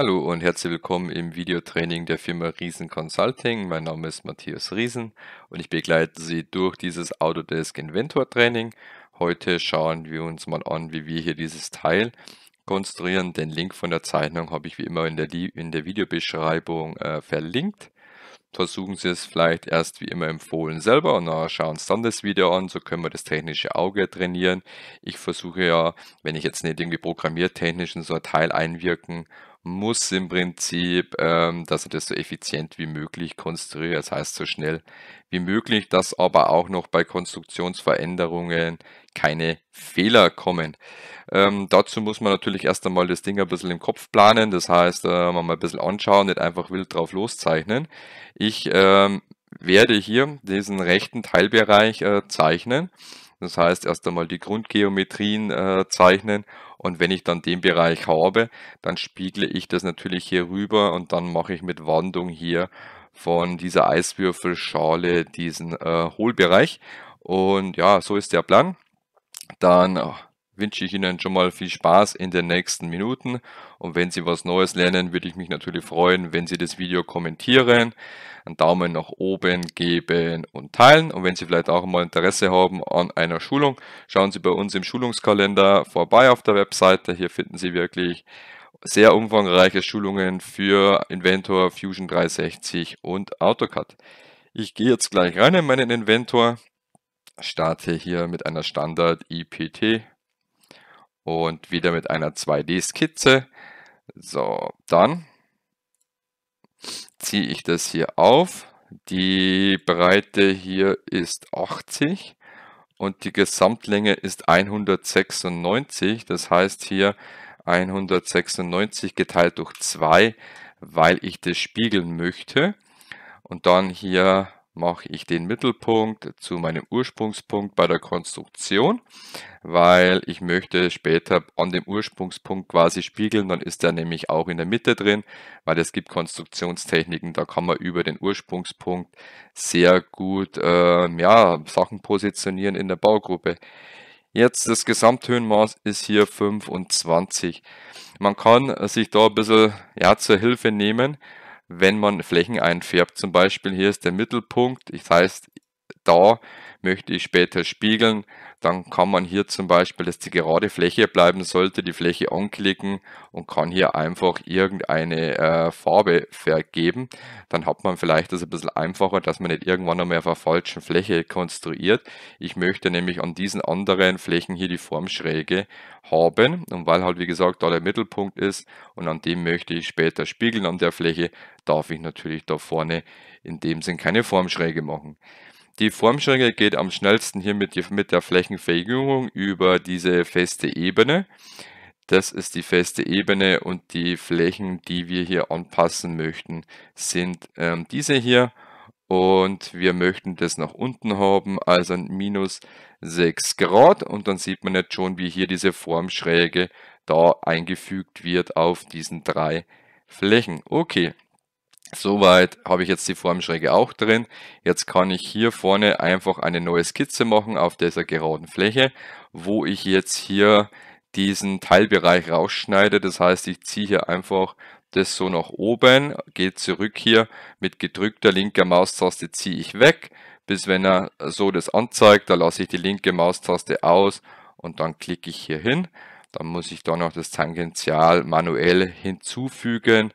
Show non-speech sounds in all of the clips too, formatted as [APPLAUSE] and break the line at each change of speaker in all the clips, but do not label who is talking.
Hallo und herzlich willkommen im Videotraining der Firma Riesen Consulting. Mein Name ist Matthias Riesen und ich begleite Sie durch dieses Autodesk Inventor Training. Heute schauen wir uns mal an, wie wir hier dieses Teil konstruieren. Den Link von der Zeichnung habe ich wie immer in der, in der Videobeschreibung äh, verlinkt. Versuchen Sie es vielleicht erst wie immer empfohlen selber und dann schauen Sie dann das Video an, so können wir das technische Auge trainieren. Ich versuche ja, wenn ich jetzt nicht irgendwie programmiertechnisch in so ein Teil einwirken muss im Prinzip, ähm, dass er das so effizient wie möglich konstruiert, das heißt so schnell wie möglich, dass aber auch noch bei Konstruktionsveränderungen keine Fehler kommen. Ähm, dazu muss man natürlich erst einmal das Ding ein bisschen im Kopf planen, das heißt, äh, mal ein bisschen anschauen, nicht einfach wild drauf loszeichnen. Ich ähm, werde hier diesen rechten Teilbereich äh, zeichnen, das heißt erst einmal die Grundgeometrien äh, zeichnen und wenn ich dann den Bereich habe, dann spiegle ich das natürlich hier rüber und dann mache ich mit Wandung hier von dieser Eiswürfelschale diesen äh, Hohlbereich. Und ja, so ist der Plan. Dann äh, wünsche ich Ihnen schon mal viel Spaß in den nächsten Minuten und wenn Sie was Neues lernen, würde ich mich natürlich freuen, wenn Sie das Video kommentieren, einen Daumen nach oben geben und teilen und wenn Sie vielleicht auch mal Interesse haben an einer Schulung, schauen Sie bei uns im Schulungskalender vorbei auf der Webseite, hier finden Sie wirklich sehr umfangreiche Schulungen für Inventor, Fusion 360 und AutoCAD. Ich gehe jetzt gleich rein in meinen Inventor, starte hier mit einer Standard IPT und wieder mit einer 2D-Skizze. So, dann ziehe ich das hier auf. Die Breite hier ist 80 und die Gesamtlänge ist 196. Das heißt hier 196 geteilt durch 2, weil ich das spiegeln möchte. Und dann hier mache ich den Mittelpunkt zu meinem Ursprungspunkt bei der Konstruktion, weil ich möchte später an dem Ursprungspunkt quasi spiegeln, dann ist er nämlich auch in der Mitte drin, weil es gibt Konstruktionstechniken, da kann man über den Ursprungspunkt sehr gut äh, ja, Sachen positionieren in der Baugruppe. Jetzt das Gesamthöhenmaß ist hier 25. Man kann sich da ein bisschen ja, zur Hilfe nehmen, wenn man Flächen einfärbt. Zum Beispiel hier ist der Mittelpunkt, das heißt, da möchte ich später spiegeln. Dann kann man hier zum Beispiel, dass die gerade Fläche bleiben sollte, die Fläche anklicken und kann hier einfach irgendeine äh, Farbe vergeben. Dann hat man vielleicht das ein bisschen einfacher, dass man nicht irgendwann einmal auf einer falschen Fläche konstruiert. Ich möchte nämlich an diesen anderen Flächen hier die Formschräge haben. Und weil halt wie gesagt da der Mittelpunkt ist und an dem möchte ich später spiegeln an der Fläche, darf ich natürlich da vorne in dem Sinn keine Formschräge machen. Die Formschränkung geht am schnellsten hier mit, mit der Flächenverjüngung über diese feste Ebene. Das ist die feste Ebene und die Flächen, die wir hier anpassen möchten, sind ähm, diese hier. Und wir möchten das nach unten haben, also minus 6 Grad. Und dann sieht man jetzt schon, wie hier diese Formschräge da eingefügt wird auf diesen drei Flächen. Okay, Soweit habe ich jetzt die Formschräge auch drin. Jetzt kann ich hier vorne einfach eine neue Skizze machen auf dieser geraden Fläche, wo ich jetzt hier diesen Teilbereich rausschneide. Das heißt, ich ziehe hier einfach das so nach oben, gehe zurück hier, mit gedrückter linker Maustaste ziehe ich weg, bis wenn er so das anzeigt, da lasse ich die linke Maustaste aus und dann klicke ich hier hin. Dann muss ich da noch das Tangential manuell hinzufügen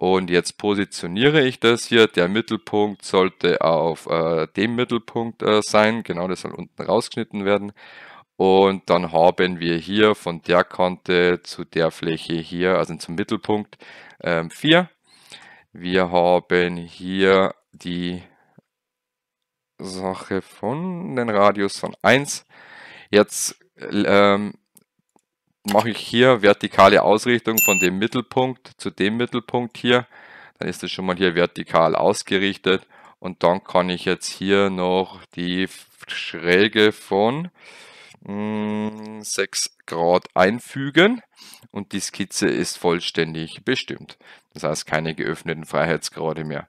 und jetzt positioniere ich das hier. Der Mittelpunkt sollte auf äh, dem Mittelpunkt äh, sein. Genau, das soll unten rausgeschnitten werden. Und dann haben wir hier von der Kante zu der Fläche hier, also zum Mittelpunkt, 4. Ähm, wir haben hier die Sache von den Radius von 1. Jetzt ähm, mache ich hier vertikale Ausrichtung von dem Mittelpunkt zu dem Mittelpunkt hier. Dann ist es schon mal hier vertikal ausgerichtet. Und dann kann ich jetzt hier noch die Schräge von 6 hm, Grad einfügen und die Skizze ist vollständig bestimmt. Das heißt keine geöffneten Freiheitsgrade mehr.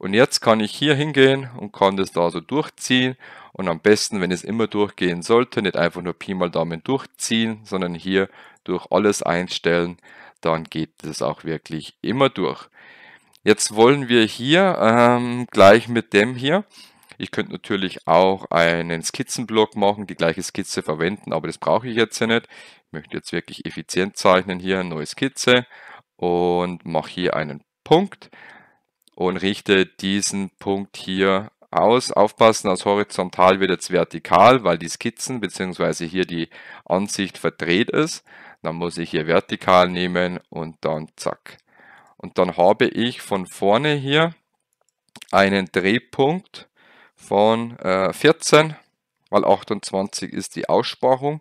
Und jetzt kann ich hier hingehen und kann das da so durchziehen. Und am besten, wenn es immer durchgehen sollte, nicht einfach nur Pi mal Daumen durchziehen, sondern hier durch alles einstellen, dann geht das auch wirklich immer durch. Jetzt wollen wir hier ähm, gleich mit dem hier, ich könnte natürlich auch einen Skizzenblock machen, die gleiche Skizze verwenden, aber das brauche ich jetzt ja nicht. Ich möchte jetzt wirklich effizient zeichnen, hier eine neue Skizze und mache hier einen Punkt und richte diesen Punkt hier aus. Aufpassen, aus horizontal wird jetzt vertikal, weil die Skizzen bzw. hier die Ansicht verdreht ist. Dann muss ich hier vertikal nehmen und dann zack. Und dann habe ich von vorne hier einen Drehpunkt von äh, 14, weil 28 ist die Aussparung.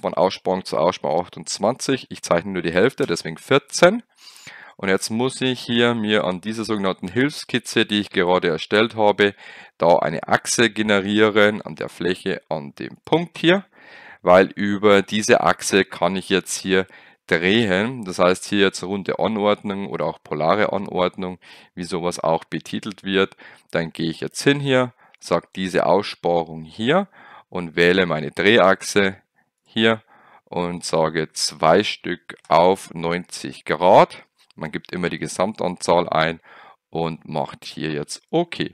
Von Aussparung zu Aussparung 28. Ich zeichne nur die Hälfte, deswegen 14. Und jetzt muss ich hier mir an dieser sogenannten Hilfskizze, die ich gerade erstellt habe, da eine Achse generieren an der Fläche an dem Punkt hier, weil über diese Achse kann ich jetzt hier drehen. Das heißt hier jetzt runde Anordnung oder auch polare Anordnung, wie sowas auch betitelt wird. Dann gehe ich jetzt hin hier, sage diese Aussparung hier und wähle meine Drehachse hier und sage zwei Stück auf 90 Grad man gibt immer die Gesamtanzahl ein und macht hier jetzt OK.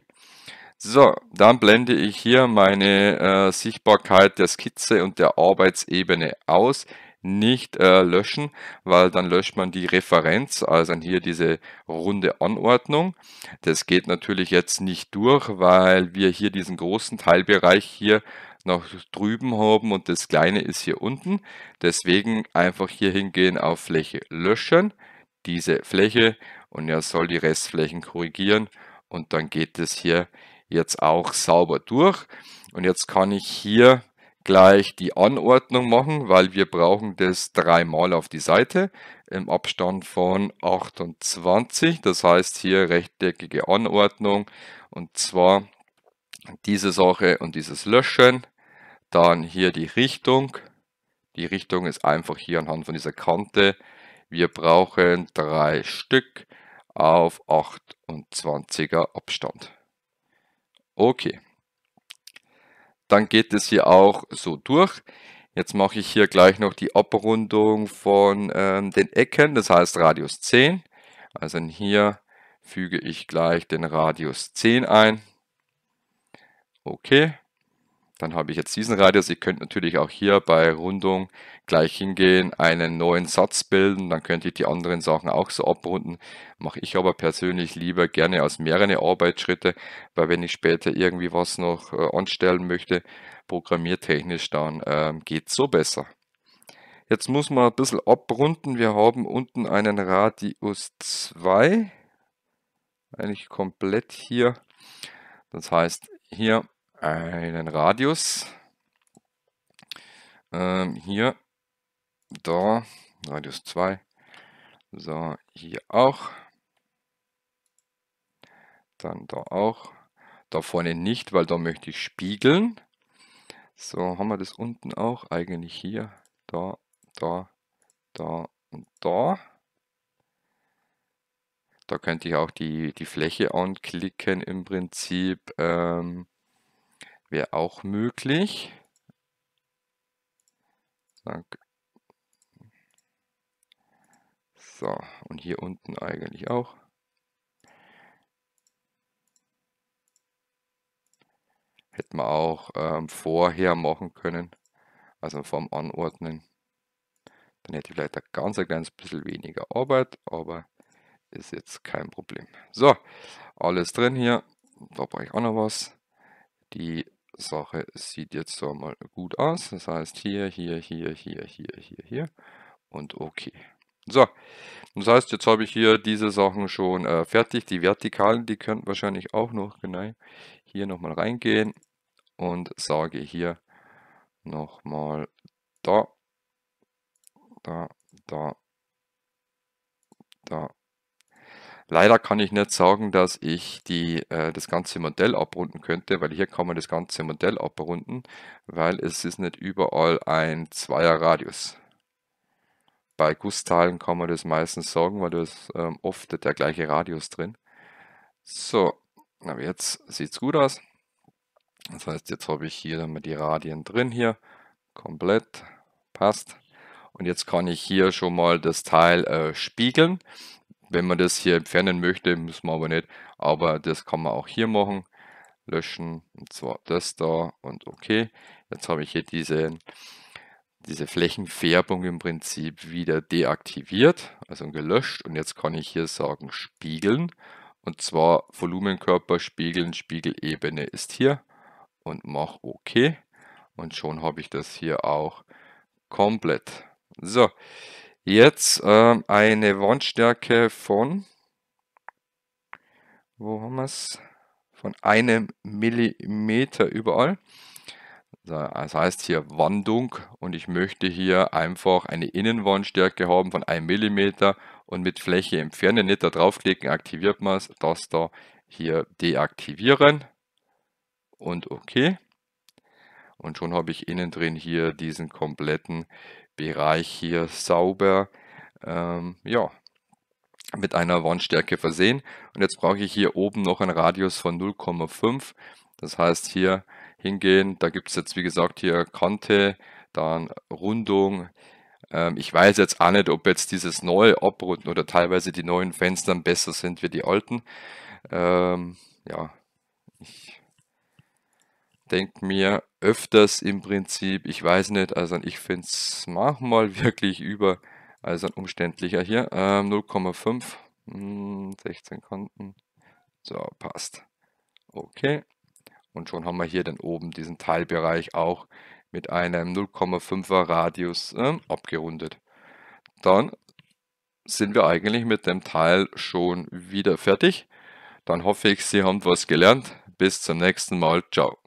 So, dann blende ich hier meine äh, Sichtbarkeit der Skizze und der Arbeitsebene aus. Nicht äh, löschen, weil dann löscht man die Referenz, also hier diese runde Anordnung. Das geht natürlich jetzt nicht durch, weil wir hier diesen großen Teilbereich hier noch drüben haben und das kleine ist hier unten. Deswegen einfach hier hingehen auf Fläche löschen, diese Fläche und er soll die Restflächen korrigieren und dann geht es hier jetzt auch sauber durch. Und jetzt kann ich hier gleich die Anordnung machen, weil wir brauchen das dreimal auf die Seite im Abstand von 28. Das heißt hier rechteckige Anordnung und zwar diese Sache und dieses Löschen. Dann hier die Richtung. Die Richtung ist einfach hier anhand von dieser Kante wir brauchen drei Stück auf 28er Abstand. Okay. Dann geht es hier auch so durch. Jetzt mache ich hier gleich noch die Abrundung von ähm, den Ecken, das heißt Radius 10. Also hier füge ich gleich den Radius 10 ein. Okay. Dann habe ich jetzt diesen Radius. Ich könnte natürlich auch hier bei Rundung gleich hingehen, einen neuen Satz bilden. Dann könnte ich die anderen Sachen auch so abrunden. Mache ich aber persönlich lieber gerne aus mehreren Arbeitsschritte, weil wenn ich später irgendwie was noch äh, anstellen möchte, programmiertechnisch, dann äh, geht so besser. Jetzt muss man ein bisschen abrunden. Wir haben unten einen Radius 2. Eigentlich komplett hier. Das heißt, hier einen Radius. Ähm, hier, da, Radius 2. So, hier auch. Dann da auch. Da vorne nicht, weil da möchte ich spiegeln. So, haben wir das unten auch eigentlich hier. Da, da, da und da. Da könnte ich auch die, die Fläche anklicken im Prinzip. Ähm, wäre auch möglich. Danke. So, und hier unten eigentlich auch. Hätten wir auch ähm, vorher machen können, also vom Anordnen. Dann hätte ich vielleicht ein ganz ein kleines bisschen weniger Arbeit, aber ist jetzt kein Problem. So, alles drin hier. Da brauche ich auch noch was. Die Sache sieht jetzt so mal gut aus. Das heißt hier, hier, hier, hier, hier, hier, hier und OK. So, das heißt, jetzt habe ich hier diese Sachen schon äh, fertig. Die Vertikalen, die könnten wahrscheinlich auch noch genau hier nochmal reingehen und sage hier nochmal da, da, da, da, Leider kann ich nicht sagen, dass ich die, äh, das ganze Modell abrunden könnte, weil hier kann man das ganze Modell abrunden, weil es ist nicht überall ein Zweierradius. Bei Gussteilen kann man das meistens sagen, weil da ist ähm, oft der gleiche Radius drin. So, aber jetzt sieht es gut aus. Das heißt, jetzt habe ich hier dann die Radien drin hier. Komplett. Passt. Und jetzt kann ich hier schon mal das Teil äh, spiegeln. Wenn man das hier entfernen möchte, muss man aber nicht. Aber das kann man auch hier machen. Löschen, und zwar das da und okay. Jetzt habe ich hier diese, diese Flächenfärbung im Prinzip wieder deaktiviert, also gelöscht. Und jetzt kann ich hier sagen spiegeln. Und zwar Volumenkörper spiegeln, Spiegelebene ist hier. Und mach OK. Und schon habe ich das hier auch komplett. So, Jetzt äh, eine Wandstärke von, wo haben wir es? Von einem Millimeter überall. Das heißt hier Wandung und ich möchte hier einfach eine Innenwandstärke haben von einem Millimeter und mit Fläche entfernen, nicht da draufklicken, aktiviert man es, das da hier deaktivieren und OK. Und schon habe ich innen drin hier diesen kompletten Bereich hier sauber ähm, ja, mit einer Wandstärke versehen. Und jetzt brauche ich hier oben noch einen Radius von 0,5. Das heißt hier hingehen, da gibt es jetzt wie gesagt hier Kante, dann Rundung. Ähm, ich weiß jetzt auch nicht, ob jetzt dieses neue Abrunden oder teilweise die neuen Fenster besser sind wie die alten. Ähm, ja, ich denke mir öfters im Prinzip, ich weiß nicht, also ich finde es manchmal [LAUGHS] wirklich über, also umständlicher hier, ähm, 0,5, 16 hm, Kanten, so passt, okay. Und schon haben wir hier dann oben diesen Teilbereich auch mit einem 0,5er Radius äh, abgerundet. Dann sind wir eigentlich mit dem Teil schon wieder fertig. Dann hoffe ich, Sie haben was gelernt. Bis zum nächsten Mal. Ciao.